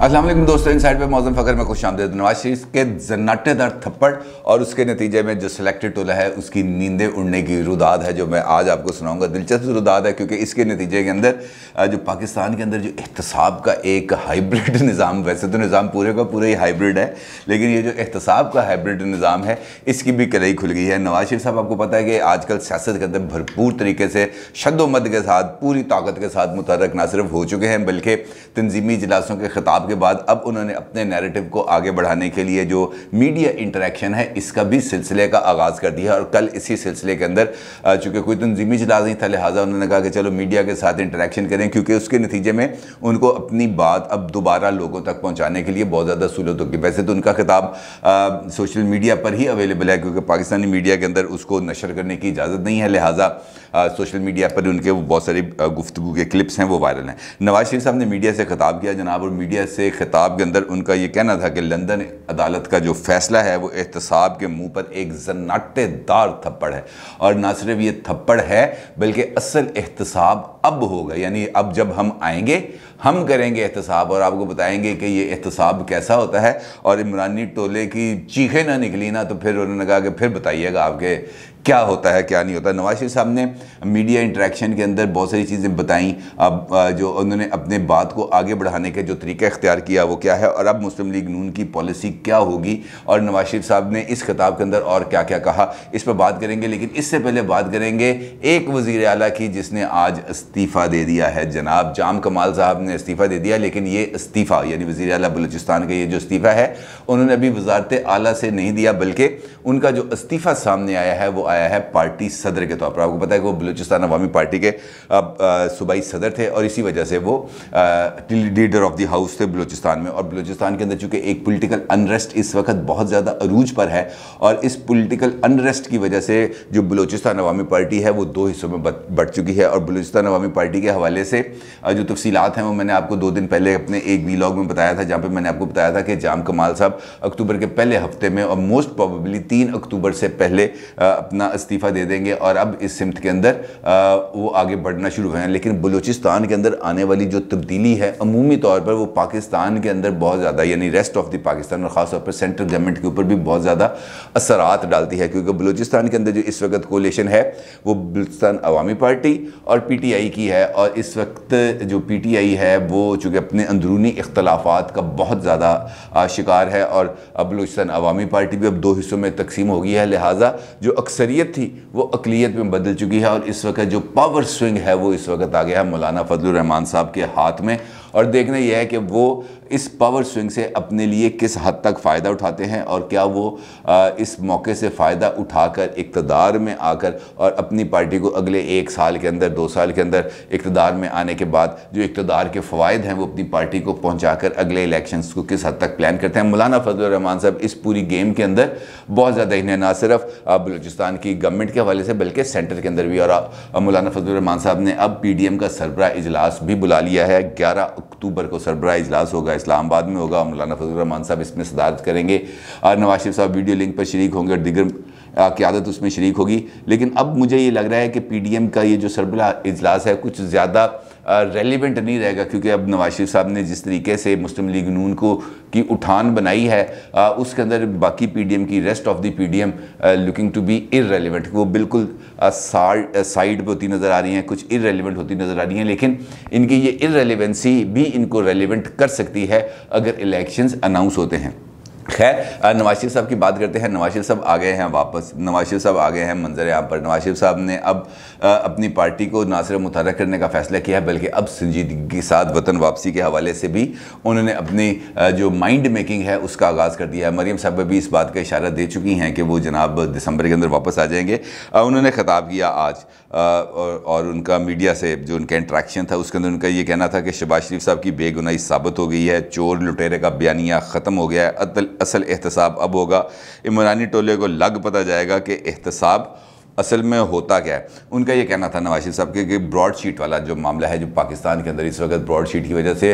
वालेकुम दोस्तों इन साइड पर मौजम फ़खर में खुश आमदेद नवाज शरीफ के जन्नाटेदार थप्पड़ और उसके नतीजे में जो सिलेक्टेड टोला है उसकी नींदें उड़ने की रुदाद है जो मैं आज आपको सुनाऊंगा दिलचस्प रुदाद है क्योंकि इसके नतीजे के अंदर जो पाकिस्तान के अंदर जो एहतसाब का एक हाइब्रिड निज़ाम वैसे तो निज़ाम पूरे का पूरा ही हाइब्रिड है लेकिन ये जो एहतसाब का हाइब्रिड निज़ाम है इसकी भी कलई खुल गई है नवाज शरीफ साहब आपको पता है कि आजकल सियासत के अंदर भरपूर तरीके से शदोमद के साथ पूरी ताकत के साथ मुतरक ना सिर्फ हो चुके हैं बल्कि तनजीमी इजलासों के खिताब के बाद अब उन्होंने अपने नैरेटिव को आगे बढ़ाने के लिए जो मीडिया इंटरेक्शन है इसका भी सिलसिले का आगाज़ कर दिया और कल इसी सिलसिले के अंदर चूंकि कोई तनजीमी तो जलाज नहीं था लिहाजा उन्होंने कहा कि चलो मीडिया के साथ इंटरेक्शन करें क्योंकि उसके नतीजे में उनको अपनी बात अब दोबारा लोगों तक पहुँचाने के लिए बहुत ज़्यादा सहूलत होगी वैसे तो उनका खिताब सोशल मीडिया पर ही अवेलेबल है क्योंकि पाकिस्तानी मीडिया के अंदर उसको नशर करने की इजाज़त नहीं है लिहाजा सोशल मीडिया पर उनके वो बहुत सारी गुफ्तु के क्लिप्स हैं वो वायरल हैं नवाज शरीफ साहब ने मीडिया से खिताब किया जनाब और मीडिया से से ख़िताब के अंदर उनका ये कहना था कि लंदन अदालत का जो फ़ैसला है वो एहतसाब के मुंह पर एक जन्नाटेदार थप्पड़ है और ना सिर्फ ये थप्पड़ है बल्कि असल एहतसाब अब होगा यानी अब जब हम आएंगे हम करेंगे एहतसाब और आपको बताएंगे कि ये एहतसाब कैसा होता है और इमरानी टोले की चीखें ना निकली ना तो फिर उन्होंने कहा कि फिर बताइएगा आपके क्या होता है क्या नहीं होता नवाज शरीफ साहब ने मीडिया इंटरेक्शन के अंदर बहुत सारी चीज़ें बताई अब जो उन्होंने अपने बात को आगे बढ़ाने का जो तरीका इख्तियार किया वो क्या है और अब मुस्लिम लीग नून की पॉलिसी क्या होगी और नवाज शरीफ साहब ने इस खिताब के अंदर और क्या क्या कहा इस पर बात करेंगे लेकिन इससे पहले बात करेंगे एक वजीर अल की जिसने आज इस्तीफ़ा दे दिया है जनाब जाम कमाल साहब ने इस्तीफ़ा दे दिया लेकिन ये इस्तीफ़ा यानी वजी अला बलूचिस्तान का ये जो इस्तीफ़ा है उन्होंने अभी वजारत अली से नहीं दिया बल्कि उनका जो इस्तीफ़ा सामने आया है वो आया है पार्टी सदर के तौर पर आपको पता है कि वो बलूचिस्तान अवामी पार्टी के अब सूबाई सदर थे और इसी वजह से वो लीडर ऑफ द हाउस थे बलूचिस्तान में और बलूचिस्तान के अंदर चूंकि एक पोलिटिकल अनरेस्ट इस वक्त बहुत ज़्यादा अरूज पर है और इस पोलिटिकल अनरेस्ट की वजह से जो बलूचिस्तान अवामी पार्टी है वो दो हिस्सों में बढ़ चुकी है और बलूचिस्तान अवामी पार्टी के हवाले से जो तफसीत हैं वो मैंने आपको दो दिन पहले अपने एक वी में बताया था जहाँ पर मैंने आपको बताया था कि जाम कमाल साहब अक्टूबर के पहले हफ्ते में और मोस्ट प्रॉबली तीन अक्टूबर से पहले अपना अपना इस्तीफ़ा दे देंगे और अब इस सिमत के अंदर आ, वो आगे बढ़ना शुरू हैं लेकिन बलूचिस्तान के अंदर आने वाली जो तब्दीली है अमूमी तौर पर वो पाकिस्तान के अंदर बहुत ज़्यादा यानी रेस्ट ऑफ द पाकिस्तान और ख़ासतौर पर सेंट्रल गवर्नमेंट के ऊपर भी बहुत ज़्यादा असरात डालती है क्योंकि बलूचिस्तान के अंदर जो इस वक्त कोलेशन है वो बलूचिस्तान अवामी पार्टी और पी टी आई की है और इस वक्त जो पी टी आई है वो चूँकि अपने अंदरूनी इख्तलाफा का बहुत ज़्यादा शिकार है और बलूचिस्तान अवामी पार्टी भी अब दो हिस्सों में तकसीम हो गई है लिहाजा जो अक्सर अक्सरियत थी वो अकलीत में बदल चुकी है और इस वक्त जो पावर स्विंग है वो इस वक्त आ गया है मौलाना फजल रहमान साहब के हाथ में और देखना यह है कि वो इस पावर स्विंग से अपने लिए किस हद तक फ़ायदा उठाते हैं और क्या वो इस मौके से फ़ायदा उठाकर इकतदार में आकर और अपनी पार्टी को अगले एक साल के अंदर दो साल के अंदर इकतदार में आने के बाद जो इकतदार के फ़वाद हैं वो अपनी पार्टी को कर अगले इलेक्शन को किस हद तक प्लान करते हैं मौलाना फजल रहमान साहब इस पूरी गेम के अंदर बहुत ज़्यादा इन्हें ना सिर्फ बलूचिस्तान की गवर्नमेंट के हवाले से बल्कि सेंटर के अंदर भी और मौलाना फजल रहमान साहब ने अब पी डी एम का सरबरा इजलास भी बुला लिया है ग्यारह अक्टूबर को सरबरा इजलास होगा इस्लामाबाद में होगा मौलाना फजलरहमान साहब इसमें सदारत करेंगे और नवाज शरीफ साहब वीडियो लिंक पर शरीक होंगे और दिगर क्यादत उसमें शरीक होगी लेकिन अब मुझे ये लग रहा है कि पी डी एम का ये जो सरबरा इजलास है कुछ ज़्यादा रेलिवेंट नहीं रहेगा क्योंकि अब नवाज शरीफ साहब ने जिस तरीके से मुस्लिम लीग नून को की उठान बनाई है आ, उसके अंदर बाकी पीडीएम की rest of the PDM looking to be irrelevant वो बिल्कुल साइड पर होती नज़र आ रही हैं कुछ इरेलीवेंट होती नज़र आ रही हैं लेकिन इनकी ये इरेलीवेंसी भी इनको रेलिवेंट कर सकती है अगर इलेक्शन अनाउंस होते हैं खैर नवाज शरीफ साहब की बात करते हैं नवाज साहब आ गए हैं वापस नवाज साहब आ गए हैं मंजर यहाँ पर नवाज शरीफ साहब ने अब आ, अपनी पार्टी को ना सिर्फ मुतार करने का फ़ैसला किया है बल्कि अब संजीदगी के साथ वतन वापसी के हवाले से भी उन्होंने अपनी जो माइंड मेकिंग है उसका आगाज़ कर दिया है मरीम साहब भी इस बात का इशारा दे चुकी हैं कि वो जनाब दिसंबर के अंदर वापस आ जाएंगे उन्होंने ख़ताब किया आज और उनका मीडिया से जो उनका इंट्रैक्शन था उसके अंदर उनका ये कहना था कि शबाज शरीफ साहब की बेगुनाही साबित हो गई है चोर लुटेरे का बयानिया ख़त्म हो गया है अतल असल एहतसाब अब होगा इमरानी टोले को लग पता जाएगा कि एहतसाब असल में होता क्या है उनका ये कहना था नवाज साहब के कि ब्रॉड शीट वाला जो मामला है जो पाकिस्तान के अंदर इस वक्त ब्रॉड शीट की वजह से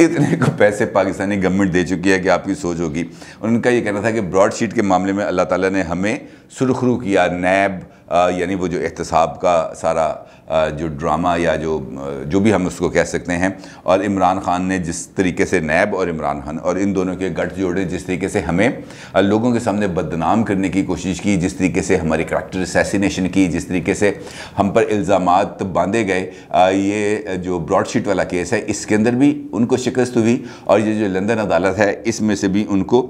इतने को पैसे पाकिस्तानी गवर्नमेंट दे चुकी है कि आपकी सोच होगी उनका ये कहना था कि ब्रॉड शीट के मामले में अल्लाह ताला ने हमें सुरखरू किया नैब यानी वो जो एहतसाब का सारा जो ड्रामा या जो जो भी हम उसको कह सकते हैं और इमरान खान ने जिस तरीके से नैब और इमरान खान और इन दोनों के गठ जोड़े जिस तरीके से हमें लोगों के सामने बदनाम करने की कोशिश की जिस तरीके से हमारे करैक्टर सेसिनेशन की जिस तरीके से हम पर इल्ज़ाम बांधे गए ये जो ब्रॉडशीट वाला केस है इसके अंदर भी उनको शिकस्त हुई और ये जो लंदन अदालत है इसमें से भी उनको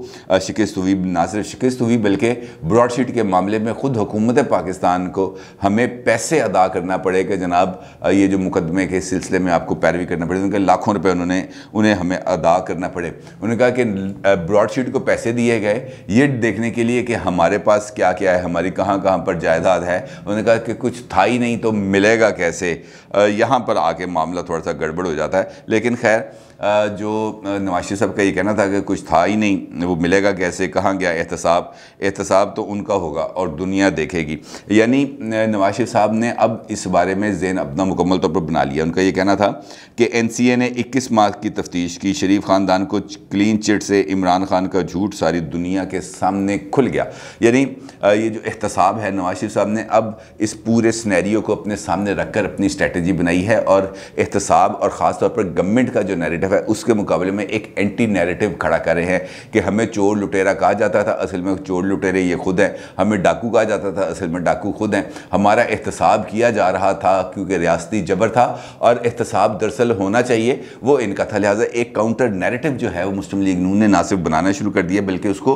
शिकस्त हुई ना सिर्फ शिकस्त हुई बल्कि ब्रॉडशीट के मामले में ख़ुद हुकूमत पाकिस्तान पाकिस्तान को हमें पैसे अदा करना पड़े कि जनाब ये जो मुकदमे के सिलसिले में आपको पैरवी करना पड़े उनके लाखों रुपए उन्होंने उन्हें हमें अदा करना पड़े उन्होंने कहा कि ब्रॉडशीट को पैसे दिए गए ये देखने के लिए कि हमारे पास क्या क्या है हमारी कहाँ कहाँ पर जायदाद है उन्होंने कहा कि कुछ था ही नहीं तो मिलेगा कैसे यहाँ पर आके मामला थोड़ा सा गड़बड़ हो जाता है लेकिन खैर जो नवाश साहब का ये कहना था कि कुछ था ही नहीं वो मिलेगा कैसे कहाँ गया एहतसाब एहतसाब तो उनका होगा और दुनिया देखेगी यानी नवाज साहब ने अब इस बारे में जेन अपना मुकम्मल तौर पर बना लिया उनका ये कहना था कि एन सी ए ने इक्कीस मार्च की तफ्तीश की शरीफ ख़ानदान को क्लीन चिट से इमरान खान का झूठ सारी दुनिया के सामने खुल गया यानी ये जो एहतसाब है नवाज साहब ने अब इस पूरे स्नैरियो को अपने सामने रखकर अपनी स्ट्रेटजी बनाई है और एहतसाब और ख़ासतौर पर गवर्नमेंट का जो नरेटिव है उसके मुकाबले में एक एंटी नैरेटिव खड़ा करे हैं कि हमें चोर लुटेरा कहा जाता था असल में चोर लुटेरे ये खुद हैं हमें डाकू कहा जाता था असल में डाकू खुद हैं हमारा एहतसाब किया जा रहा था क्योंकि रियासती जबर था और एहतसाब दरअसल होना चाहिए वो इनका था लिहाजा एक काउंटर नैरेटिव जो है वो मुस्लिम लीग नून ने ना सिर्फ बनाना शुरू कर दिया बल्कि उसको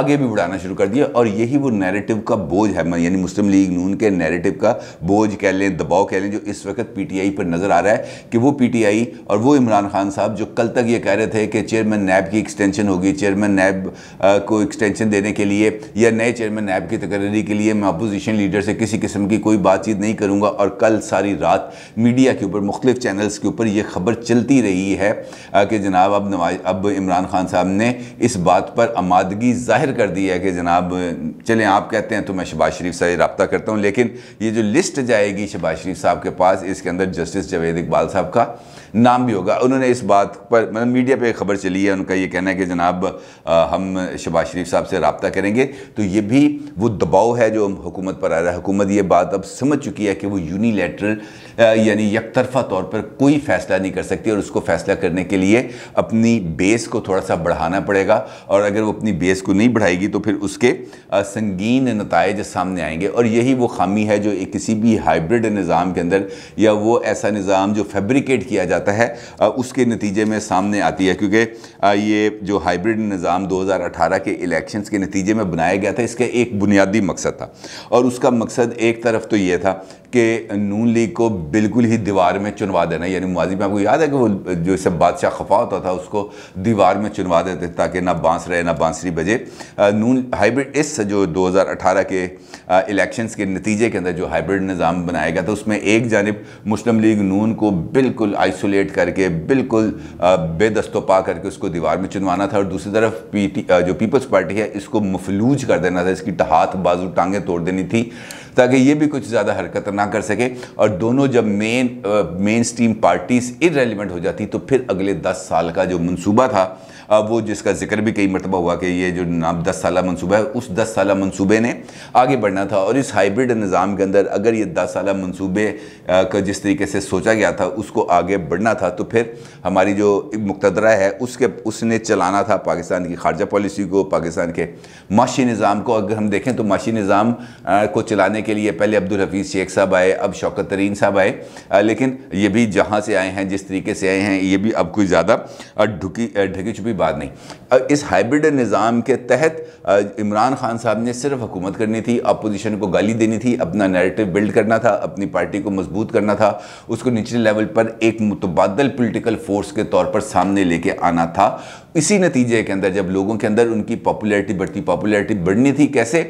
आगे भी बढ़ाना शुरू कर दिया और यही वो नैरेटिव का बोझ है यानी मुस्लिम लीग नून के नैरेटिव का बोझ कह लें दबाव कह लें जो इस वक्त पी टी आई पर नज़र आ रहा है कि वो पी टी आई और वो इमरान खान साहब साहब जो कल तक ये कह रहे थे कि चेयरमैन नैब की एक्सटेंशन होगी चेयरमैन नैब को एक्सटेंशन देने के लिए या नए चेयरमैन नैब की तकर्री के लिए मैं अपोजिशन लीडर से किसी किस्म की कोई बातचीत नहीं करूँगा और कल सारी रात मीडिया के ऊपर मुख्तफ चैनल्स के ऊपर ये खबर चलती रही है कि जनाब अब नवाज अब इमरान खान साहब ने इस बात पर आमादगी जाहिर कर दी है कि जनाब चलें आप कहते हैं तो मैं शबाज शरीफ से रबता करता हूँ लेकिन ये जो लिस्ट जाएगी शबाज शरीफ साहब के पास इसके अंदर जस्टिस जवेद इकबाल साहब का नाम भी होगा उन्होंने इस बात पर मतलब मीडिया पे खबर चली है उनका ये कहना है कि जनाब हम शबाज शरीफ साहब से रबता करेंगे तो ये भी वो दबाव है जो हुकूमत पर आ रहा है हुकूमत ये बात अब समझ चुकी है कि वो यूनिलेटरल यानी यकतरफा तौर पर कोई फ़ैसला नहीं कर सकती और उसको फ़ैसला करने के लिए अपनी बेस को थोड़ा सा बढ़ाना पड़ेगा और अगर वो अपनी बेस को नहीं बढ़ाएगी तो फिर उसके संगीन नतज सामने आएंगे और यही वो खामी है जो किसी भी हाइब्रिड निज़ाम के अंदर या वो ऐसा निज़ाम जो फेब्रिकेट किया जाता जाता है उसके नतीजे में सामने आती है क्योंकि ये जो हाइब्रिड निज़ाम 2018 के इलेक्शंस के नतीजे में बनाया गया था इसका एक बुनियादी मकसद था और उसका मकसद एक तरफ तो ये था कि नून लीग को बिल्कुल ही दीवार में चुनवा देना यानी माजी में आपको याद है कि वो जो इस बादशाह खफा होता था उसको दीवार में चुनवा देते ताकि ना बांस रहे ना बांसरी बजे नून हाइब्रिड इस जो 2018 के इलेक्शंस के नतीजे के अंदर जो हाइब्रिड निज़ाम बनाया गया था उसमें एक जानब मुस्लिम लीग नून को बिल्कुल आइसोलेट करके बिल्कुल बेदस्तोपा करके उसको दीवार में चुनवाना था और दूसरी तरफ पी जो पीपल्स पार्टी है इसको मफलूज कर देना था इसकी हाथ बाजू टांगें तोड़ देनी थी ताकि ये भी कुछ ज़्यादा हरकत ना कर सके और दोनों जब main mainstream parties irrelevant हो जाती तो फिर अगले दस साल का जो मनसूबा था वो जिसका जिक्र भी कई मरतबा हुआ कि ये जो नाम दस साल मनसूबा है उस दस साल मनसूबे ने आगे बढ़ना था और इस हाइब्रिड निज़ाम के अंदर अगर ये दस साल मनसूबे का जिस तरीके से सोचा गया था उसको आगे बढ़ना था तो फिर हमारी जो मुकतदरा है उसके उसने चलाना था पाकिस्तान की खारजा पॉलिसी को पाकिस्तान के माशी निज़ाम को अगर हम देखें तो माशी निज़ाम को चलाने के लिए पहले अब्दुल हफीज़ शेख साहब आए अब शौकत तरीन साहब आए लेकिन ये भी जहाँ से आए हैं जिस तरीके से आए हैं ये भी अब कोई ज़्यादा ढुकी ढकी छुपी बात नहीं इस हाइब्रिड निज़ाम के तहत इमरान खान साहब ने सिर्फ हुकूमत करनी थी अपोजिशन को गाली देनी थी अपना नैरेटिव बिल्ड करना था अपनी पार्टी को मजबूत करना था उसको निचले लेवल पर एक मुतबादल पोलिटिकल फोर्स के तौर पर सामने लेके आना था इसी नतीजे के अंदर जब लोगों के अंदर उनकी पॉपुलैरिटी बढ़ती पॉपुलैरिटी बढ़नी थी कैसे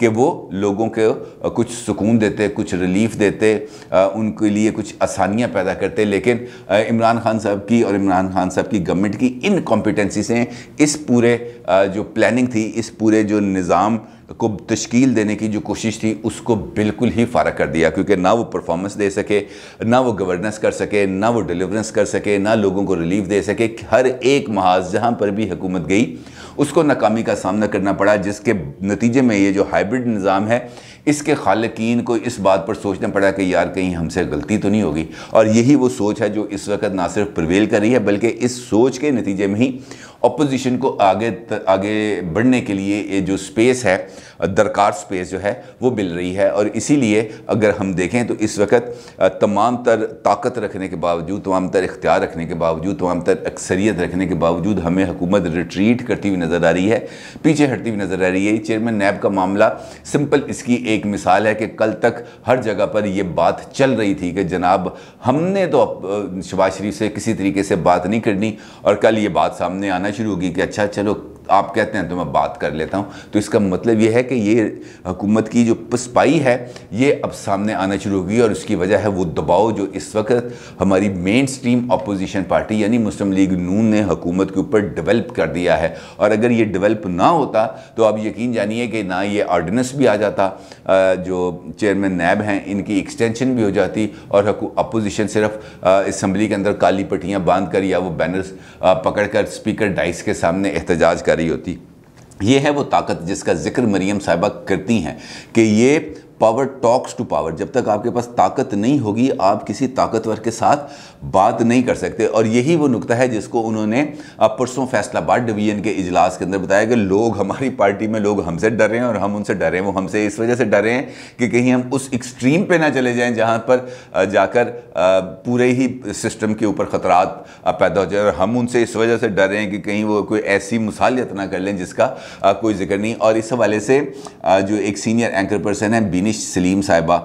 कि वो लोगों को कुछ सुकून देते कुछ रिलीफ देते उनके लिए कुछ आसानियाँ पैदा करते लेकिन इमरान खान साहब की और इमरान खान साहब की गवर्नमेंट की इनकॉम्पिटेंसी से इस पूरे जो प्लानिंग थी इस पूरे जो निज़ाम को तश्कील देने की जो कोशिश थी उसको बिल्कुल ही फ़ारक कर दिया क्योंकि ना वो परफॉर्मेंस दे सके ना वो गवर्नेंस कर सके ना वो डिलीवरेंस कर सके ना लोगों को रिलीफ दे सके हर एक महाज जहाँ पर भी हुकूमत गई उसको नाकामी का सामना करना पड़ा जिसके नतीजे में ये जो हाइब्रिड निज़ाम है इसके खालकिन को इस बात पर सोचना पड़ा कि यार कहीं हमसे गलती तो नहीं होगी और यही वो सोच है जो इस वक्त ना सिर्फ प्रवेल कर रही है बल्कि इस सोच के नतीजे में ही अपोजिशन को आगे आगे बढ़ने के लिए ये जो स्पेस है दरकार स्पेस जो है वो मिल रही है और इसीलिए अगर हम देखें तो इस वक्त तमाम तर ताकत रखने के बावजूद तमाम तर इख्तियार रखने के बावजूद तमाम तर अक्सरियत रखने के बावजूद हमें हुकूमत रिट्रीट करती हुई नज़र आ रही है पीछे हटती हुई नज़र आ रही है चेयरमैन नैब का मामला सिंपल इसकी एक मिसाल है कि कल तक हर जगह पर यह बात चल रही थी कि जनाब हमने तो शबाज शरीफ से किसी तरीके से बात नहीं करनी और कल ये बात सामने आना शुरू होगी कि अच्छा चलो आप कहते हैं तो मैं बात कर लेता हूँ तो इसका मतलब यह है कि ये हुकूमत की जो पसपाई है ये अब सामने आना शुरू होगी और उसकी वजह है वो दबाव जो इस वक्त हमारी मेन स्ट्रीम अपोजिशन पार्टी यानी मुस्लिम लीग नून ने हुकूमत के ऊपर डेवलप कर दिया है और अगर ये डेवलप ना होता तो आप यकीन जानिए कि ना ये ऑर्डिनेंस भी आ जाता जो चेयरमैन नैब हैं इनकी एक्सटेंशन भी हो जाती और अपोजिशन सिर्फ इसम्बली के अंदर काली पट्टियाँ बांध कर या वो बैनर्स पकड़ कर स्पीकर डाइस के सामने एहतजाज कर कर रही होती ये है वो ताकत जिसका जिक्र मरीम साहिबा करती हैं कि ये पावर टॉक्स टू पावर जब तक आपके पास ताकत नहीं होगी आप किसी ताकतवर के साथ बात नहीं कर सकते और यही वो नुकता है जिसको उन्होंने परसों फैसला बाद डिवीजन के इजलास के अंदर बताया कि लोग हमारी पार्टी में लोग हमसे डर रहे हैं और हम उनसे डर रहे हैं वो हमसे इस वजह से डर रहे हैं कि कहीं हम उस एक्सट्रीम पर ना चले जाएं जहाँ पर जाकर पूरे ही सिस्टम के ऊपर ख़तरात पैदा हो जाए और हम उनसे इस वजह से डर रहे हैं कि कहीं वो कोई ऐसी मुसालियत ना कर लें जिसका कोई जिक्र नहीं और इस हवाले से जो एक सीनियर एंकर पर्सन है बीनी दानिश सलीम साहिबा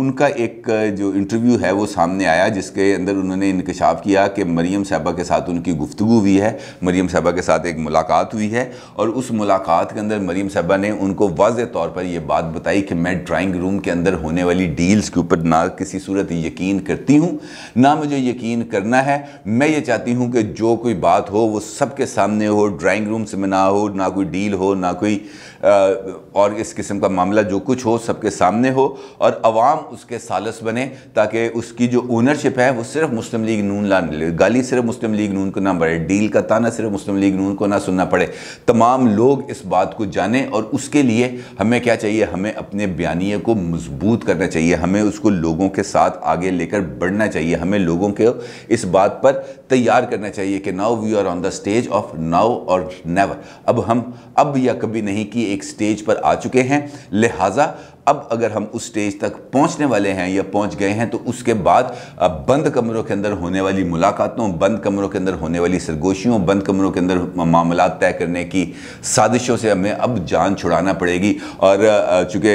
उनका एक जो इंटरव्यू है वो सामने आया जिसके अंदर उन्होंने इनकशाफ किया कि मरीम साहबा के साथ उनकी गुफ्तु हुई है मरीम साहबा के साथ एक मुलाकात हुई है और उस मुलाकात के अंदर मरीम साहबा ने उनको वाज तौर पर यह बात बताई कि मैं ड्राइंग रूम के अंदर होने वाली डील्स के ऊपर ना किसी सूरत यकीन करती हूँ ना मुझे यकीन करना है मैं ये चाहती हूँ कि जो कोई बात हो वो सबके सामने हो ड्राइंग रूम से ना हो ना कोई डील हो ना कोई आ, और इस किस्म का मामला जो कुछ हो सबके के सामने हो और अवाम उसके सालस बने ताकि उसकी जो ओनरशिप है वो सिर्फ मुस्लिम लीग नून ला गाली सिर्फ मुस्लिम लीग नून को ना बढ़े डील का ताना सिर्फ मुस्लिम लीग नून को ना सुनना पड़े तमाम लोग इस बात को जानें और उसके लिए हमें क्या चाहिए हमें अपने बयानिए को मजबूत करना चाहिए हमें उसको लोगों के साथ आगे लेकर बढ़ना चाहिए हमें लोगों को इस बात पर तैयार करना चाहिए कि now we are on the stage of now और नेवर अब हम अब या कभी नहीं कि एक स्टेज पर आ चुके हैं लिहाजा अब अगर हम उस स्टेज तक पहुंचने वाले हैं या पहुंच गए हैं तो उसके बाद बंद कमरों के अंदर होने वाली मुलाकातों बंद कमरों के अंदर होने वाली सरगोशियों बंद कमरों के अंदर मामला तय करने की साजिशों से हमें अब जान छुड़ाना पड़ेगी और चूँकि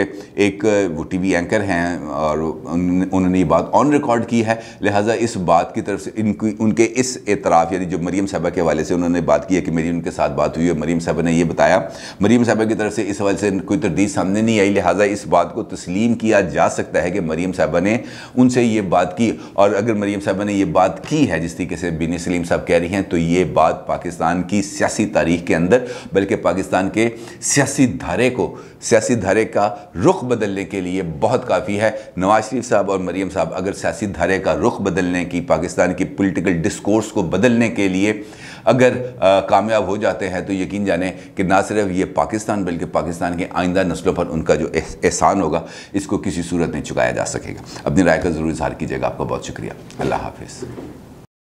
एक वो टी वी एंकर हैं और उन्होंने ये बात ऑन रिकॉर्ड की है लिहाजा इस बात की तरफ से इनकी उनके इस एतराफ़ यानी जो मरीम साहबा के हवाले से उन्होंने बात की है कि मेरी उनके साथ बात हुई है मरीम साहबा ने यह बताया मरीम साहबा की तरफ से इस हवाले से कोई तरदीद सामने नहीं आई लिहाजा इस बात को तस्लीम किया जा सकता है कि मरीम साहबा ने उनसे ये बात की और अगर मरीम साहबा ने यह बात की है जिस तरीके से बिन सलीम साहब कह रही हैं तो ये बात पाकिस्तान की सियासी तारीख के अंदर बल्कि पाकिस्तान के सियासी धारे को सियासी धारे का रुख बदलने के लिए बहुत काफ़ी है नवाज शरीफ साहब और मरीम साहब अगर सियासी धारे का रुख बदलने की पाकिस्तान की पोलिटिकल डिस्कोर्स को बदलने के लिए अगर कामयाब हो जाते हैं तो यकीन जाने कि ना सिर्फ ये पाकिस्तान बल्कि पाकिस्तान के आइंदा नस्लों पर उनका जो एहसान होगा इसको किसी सूरत नहीं चुकाया जा सकेगा अपनी राय का ज़रूर इजहार कीजिएगा आपका बहुत शुक्रिया अल्लाह हाफिज़